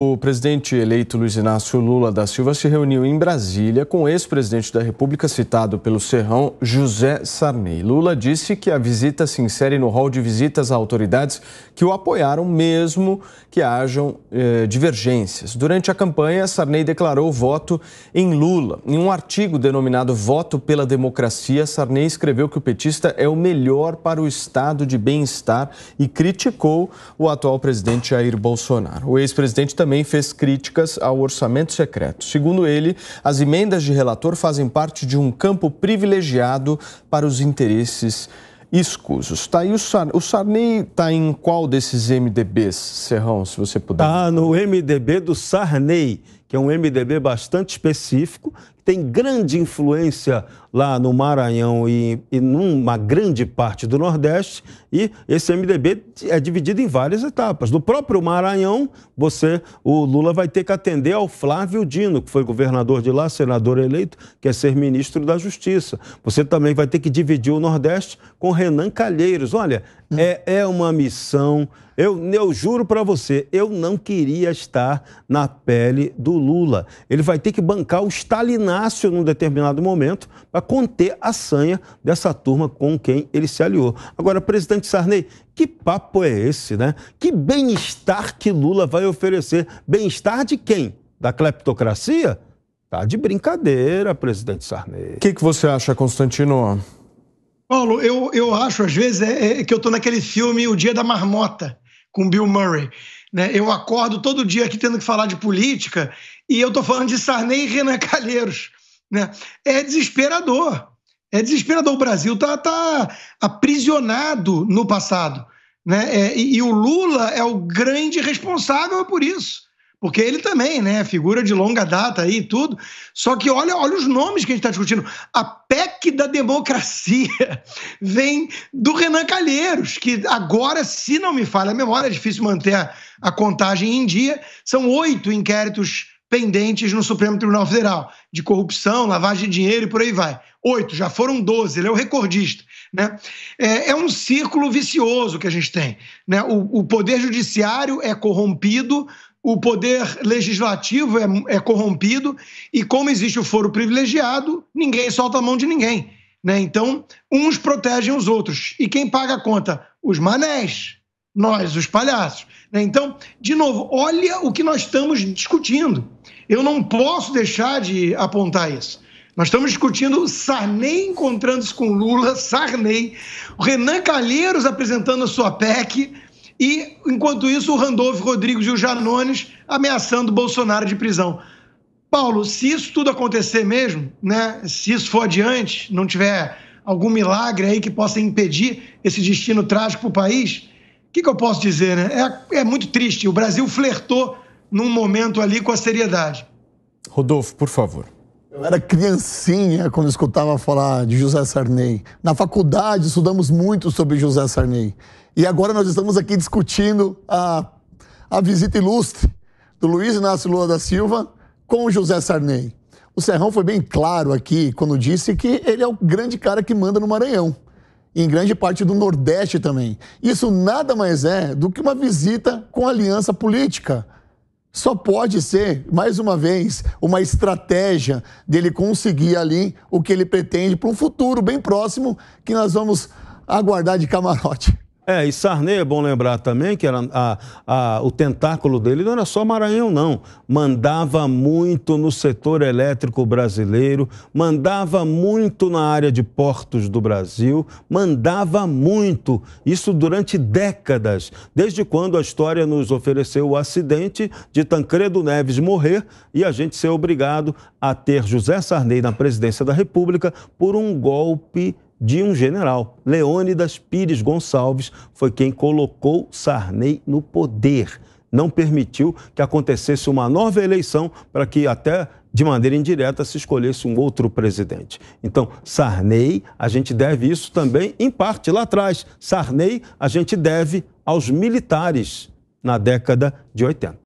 O presidente eleito Luiz Inácio Lula da Silva se reuniu em Brasília com o ex-presidente da República citado pelo Serrão, José Sarney. Lula disse que a visita se insere no rol de visitas a autoridades que o apoiaram, mesmo que hajam eh, divergências. Durante a campanha, Sarney declarou voto em Lula. Em um artigo denominado Voto pela Democracia, Sarney escreveu que o petista é o melhor para o estado de bem-estar e criticou o atual presidente Jair Bolsonaro. O ex-presidente também também fez críticas ao orçamento secreto. Segundo ele, as emendas de relator fazem parte de um campo privilegiado para os interesses escusos. Tá aí o, o Sarney está em qual desses MDBs, Serrão, se você puder? Está no MDB do Sarney, que é um MDB bastante específico, tem grande influência lá no Maranhão e, e numa grande parte do Nordeste, e esse MDB é dividido em várias etapas. No próprio Maranhão, você, o Lula vai ter que atender ao Flávio Dino, que foi governador de lá, senador eleito, quer é ser ministro da Justiça. Você também vai ter que dividir o Nordeste com Renan Calheiros. Olha, é, é uma missão. Eu, eu juro para você, eu não queria estar na pele do Lula. Ele vai ter que bancar o Stalinato Inácio num determinado momento para conter a sanha dessa turma com quem ele se aliou. Agora, presidente Sarney, que papo é esse, né? Que bem-estar que Lula vai oferecer? Bem-estar de quem? Da cleptocracia? Tá de brincadeira, presidente Sarney. O que, que você acha, Constantino? Paulo, eu, eu acho, às vezes, é, é que eu estou naquele filme O Dia da Marmota, com Bill Murray. Né? Eu acordo todo dia aqui tendo que falar de política e eu estou falando de Sarney e Renan Calheiros. Né? É desesperador. É desesperador. O Brasil está tá aprisionado no passado. Né? É, e, e o Lula é o grande responsável por isso. Porque ele também, né? Figura de longa data aí, tudo. Só que olha, olha os nomes que a gente está discutindo. A PEC da democracia vem do Renan Calheiros, que agora, se não me falha a memória, é difícil manter a, a contagem em dia. São oito inquéritos pendentes no Supremo Tribunal Federal de corrupção, lavagem de dinheiro e por aí vai. Oito, já foram doze, ele é o recordista. Né? É, é, um círculo vicioso que a gente tem. Né? O, o poder judiciário é corrompido o poder legislativo é, é, corrompido e, como existe o foro privilegiado, ninguém solta a mão de ninguém. Né? Então, uns protegem os outros. E quem paga a conta? Os manés, nós, os palhaços. Né? Então, de novo, olha o que nós estamos discutindo. Eu não posso deixar de apontar isso. Nós estamos discutindo Sarney encontrando-se com Lula, Sarney, Renan Calheiros apresentando a sua PEC, e, enquanto isso, o Randolfo Rodrigues e o Janones ameaçando Bolsonaro de prisão. Paulo, se isso tudo acontecer mesmo, né, se isso for adiante, não tiver algum milagre aí que possa impedir esse destino trágico para o país, o que, que, eu posso dizer, né? É, é muito triste. O Brasil flertou num momento ali com a seriedade. Rodolfo, por favor. Eu era criancinha quando escutava falar de José Sarney. Na faculdade estudamos muito sobre José Sarney. E agora nós estamos aqui discutindo a, a visita ilustre do Luiz Inácio Lula da Silva com o José Sarney. O Serrão foi bem claro aqui quando disse que ele é o grande cara que manda no Maranhão. E em grande parte do Nordeste também. Isso nada mais é do que uma visita com aliança política só pode ser, mais uma vez, uma estratégia dele conseguir ali o que ele pretende para um futuro bem próximo que nós vamos aguardar de camarote. É, e Sarney é bom lembrar também que era a, a, o tentáculo dele não era só Maranhão, não. Mandava muito no setor elétrico brasileiro, mandava muito na área de portos do Brasil, mandava muito. Isso durante décadas, desde quando a história nos ofereceu o acidente de Tancredo Neves morrer e a gente ser obrigado a ter José Sarney na presidência da República por um golpe de um general. Leônidas Pires Gonçalves foi quem colocou Sarney no poder. Não permitiu que acontecesse uma nova eleição para que até de maneira indireta se escolhesse um outro presidente. Então, Sarney, a gente deve isso também em parte lá atrás. Sarney, a gente deve aos militares na década de 80.